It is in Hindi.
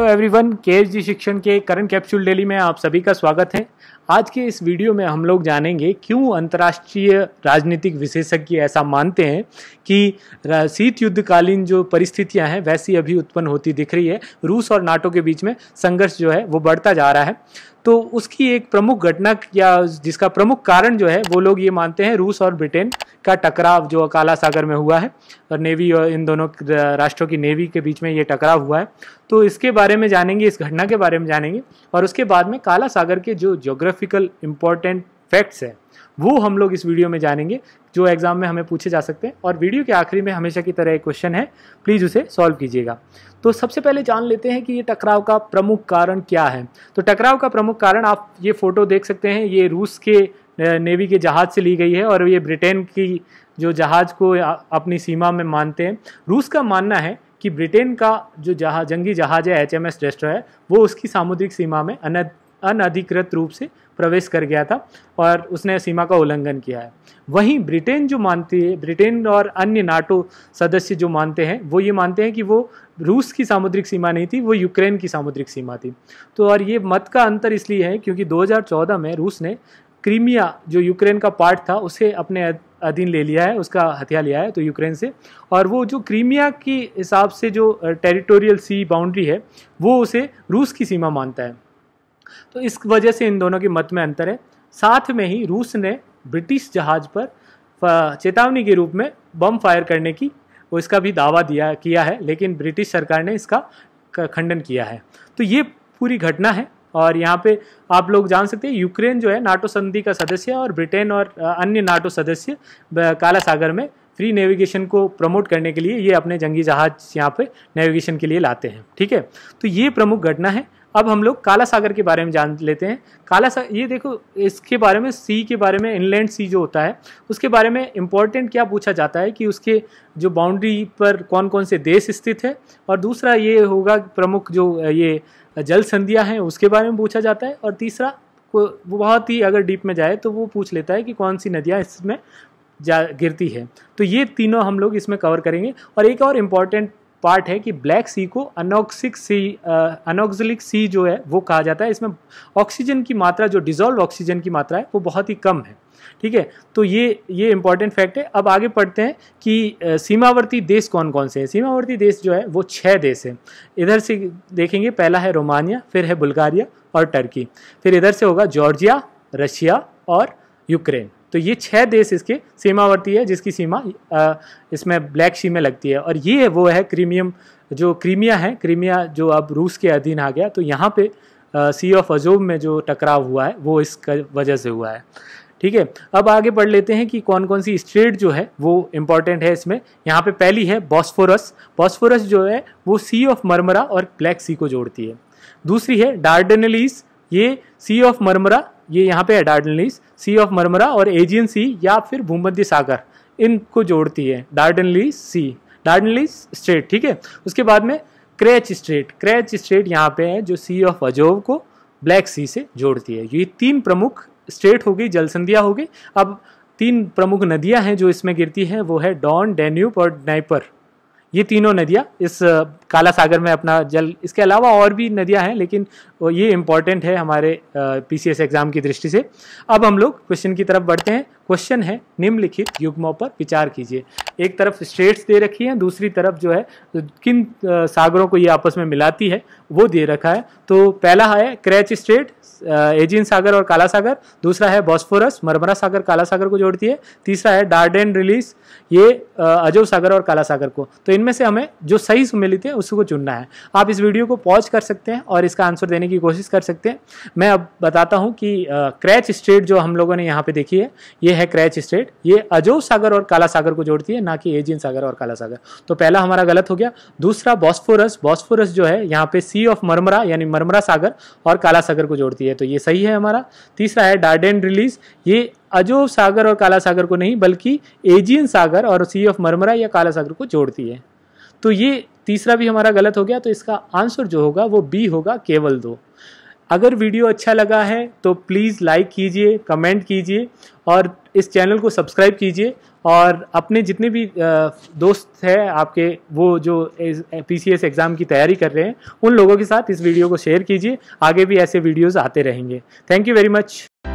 हेलो एवरीवन केएचडी शिक्षण के करंट कैप्सूल डेली में आप सभी का स्वागत है आज के इस वीडियो में हम लोग जानेंगे क्यों अंतर्राष्ट्रीय राजनीतिक विशेषज्ञ ऐसा मानते हैं कि शीत युद्धकालीन जो परिस्थितियां हैं वैसी अभी उत्पन्न होती दिख रही है रूस और नाटो के बीच में संघर्ष जो है वो बढ़ता जा रहा है तो उसकी एक प्रमुख घटना या जिसका प्रमुख कारण जो है वो लोग ये मानते हैं रूस और ब्रिटेन का टकराव जो काला सागर में हुआ है और नेवी और इन दोनों राष्ट्रों की नेवी के बीच में ये टकराव हुआ है तो इसके बारे में जानेंगे इस घटना के बारे में जानेंगे और उसके बाद में काला सागर के जो जोग्राफिकल इम्पोर्टेंट फैक्ट्स है वो हम लोग इस वीडियो में जानेंगे जो एग्जाम में हमें पूछे जा सकते हैं और वीडियो के आखिरी में हमेशा की तरह एक क्वेश्चन है प्लीज़ उसे सॉल्व कीजिएगा तो सबसे पहले जान लेते हैं कि ये टकराव का प्रमुख कारण क्या है तो टकराव का प्रमुख कारण आप ये फोटो देख सकते हैं ये रूस के नेवी के जहाज़ से ली गई है और ये ब्रिटेन की जो जहाज़ को अपनी सीमा में मानते हैं रूस का मानना है कि ब्रिटेन का जो जहाज जंगी जहाज है एच एम एस डेस्ट्रो है वो उसकी सामुद्रिक सीमा में अनैध अनधिकृत रूप से प्रवेश कर गया था और उसने सीमा का उल्लंघन किया है वहीं ब्रिटेन जो मानती है ब्रिटेन और अन्य नाटो सदस्य जो मानते हैं वो ये मानते हैं कि वो रूस की सामुद्रिक सीमा नहीं थी वो यूक्रेन की सामुद्रिक सीमा थी तो और ये मत का अंतर इसलिए है क्योंकि 2014 में रूस ने क्रीमिया जो यूक्रेन का पार्ट था उसे अपने अधीन ले लिया है उसका हथियार लिया है तो यूक्रेन से और वो जो क्रीमिया की हिसाब से जो टेरिटोरियल सी बाउंड्री है वो उसे रूस की सीमा मानता है तो इस वजह से इन दोनों के मत में अंतर है साथ में ही रूस ने ब्रिटिश जहाज पर चेतावनी के रूप में बम फायर करने की वो इसका भी दावा दिया किया है लेकिन ब्रिटिश सरकार ने इसका खंडन किया है तो ये पूरी घटना है और यहाँ पे आप लोग जान सकते हैं यूक्रेन जो है नाटो संधि का सदस्य है और ब्रिटेन और अन्य नाटो सदस्य काला सागर में फ्री नेविगेशन को प्रमोट करने के लिए ये अपने जंगी जहाज यहाँ पे नेविगेशन के लिए लाते हैं ठीक है तो ये प्रमुख घटना है अब हम लोग काला सागर के बारे में जान लेते हैं काला सागर ये देखो इसके बारे में सी के बारे में इनलैंड सी जो होता है उसके बारे में इम्पोर्टेंट क्या पूछा जाता है कि उसके जो बाउंड्री पर कौन कौन से देश स्थित है और दूसरा ये होगा प्रमुख जो ये जल संधियाँ हैं उसके बारे में पूछा जाता है और तीसरा को बहुत ही अगर डीप में जाए तो वो पूछ लेता है कि कौन सी नदियाँ इसमें जा गिरती है तो ये तीनों हम लोग इसमें कवर करेंगे और एक और इम्पॉर्टेंट पार्ट है कि ब्लैक सी को अनोक्सिक सी अनोक्सिलिक सी जो है वो कहा जाता है इसमें ऑक्सीजन की मात्रा जो डिजोल्व ऑक्सीजन की मात्रा है वो बहुत ही कम है ठीक है तो ये ये इंपॉर्टेंट फैक्ट है अब आगे पढ़ते हैं कि सीमावर्ती देश कौन कौन से हैं सीमावर्ती देश जो है वो छः देश हैं इधर से देखेंगे पहला है रोमानिया फिर है बुल्गारिया और टर्की फिर इधर से होगा जॉर्जिया रशिया और यूक्रेन तो ये छह देश इसके सीमावर्ती है जिसकी सीमा इसमें ब्लैक सी में लगती है और ये वो है क्रीमियम जो क्रीमिया है क्रीमिया जो अब रूस के अधीन आ गया तो यहाँ पे सी ऑफ अजोब में जो टकराव हुआ है वो इस वजह से हुआ है ठीक है अब आगे पढ़ लेते हैं कि कौन कौन सी स्टेट जो है वो इम्पॉर्टेंट है इसमें यहाँ पे पहली है बॉस्फोरस बॉस्फोरस जो है वो सी ऑफ मरमरा और ब्लैक सी को जोड़ती है दूसरी है डार्डनलीस ये सी ऑफ मरमरा ये यहाँ पे डार्डनलीस सी ऑफ मरमरा और एजियन सी या फिर भूमध्य सागर इनको जोड़ती है डार्डनलीस सी डार्डनलीस स्ट्रेट ठीक है उसके बाद में क्रैच स्ट्रेट क्रैच स्ट्रेट यहाँ पे है जो सी ऑफ अजोव को ब्लैक सी से जोड़ती है ये तीन प्रमुख स्ट्रेट हो गई जलसंधिया हो गई अब तीन प्रमुख नदियां हैं जो इसमें गिरती हैं वो है डॉन डेन्यूब और नाइपर ये तीनों नदियां इस काला सागर में अपना जल इसके अलावा और भी नदियाँ हैं लेकिन ये इम्पॉर्टेंट है हमारे पी एग्ज़ाम की दृष्टि से अब हम लोग क्वेश्चन की तरफ बढ़ते हैं क्वेश्चन है निम्नलिखित युग्मों पर विचार कीजिए एक तरफ स्टेट्स दे रखी हैं दूसरी तरफ जो है किन सागरों को ये आपस में मिलाती है वो दे रखा है तो पहला है क्रैच स्टेट एजिन सागर और काला सागर दूसरा है बॉस्फोरस मरमरा सागर काला सागर को जोड़ती है तीसरा है डार्डेन रिलीज ये अजो सागर और काला सागर को तो इनमें से हमें जो सही सुमिलित है उसको चुनना है आप इस वीडियो को पॉज कर सकते हैं और इसका आंसर देने की कोशिश कर सकते हैं मैं अब बताता हूँ कि क्रैच स्ट्रेट जो हम लोगों ने यहाँ पे देखी है ये है क्रैच स्ट्रेट ये अजो सागर और काला सागर को जोड़ती है ना कि एजियन सागर और काला सागर तो पहला हमारा गलत हो गया दूसरा बॉस्फोरस बॉस्फोरस जो है यहाँ पे सी ऑफ मरमरा यानी मरमरा सागर और काला सागर को जोड़ती है तो ये सही है हमारा तीसरा है डार्डेन रिलीज ये अजो सागर और काला सागर को नहीं बल्कि एजियन सागर और सी ऑफ मरमरा या काला सागर को जोड़ती है तो ये तीसरा भी हमारा गलत हो गया तो इसका आंसर जो होगा वो बी होगा केवल दो अगर वीडियो अच्छा लगा है तो प्लीज़ लाइक कीजिए कमेंट कीजिए और इस चैनल को सब्सक्राइब कीजिए और अपने जितने भी दोस्त हैं आपके वो जो पी सी एस एग्ज़ाम की तैयारी कर रहे हैं उन लोगों के साथ इस वीडियो को शेयर कीजिए आगे भी ऐसे वीडियोज़ आते रहेंगे थैंक यू वेरी मच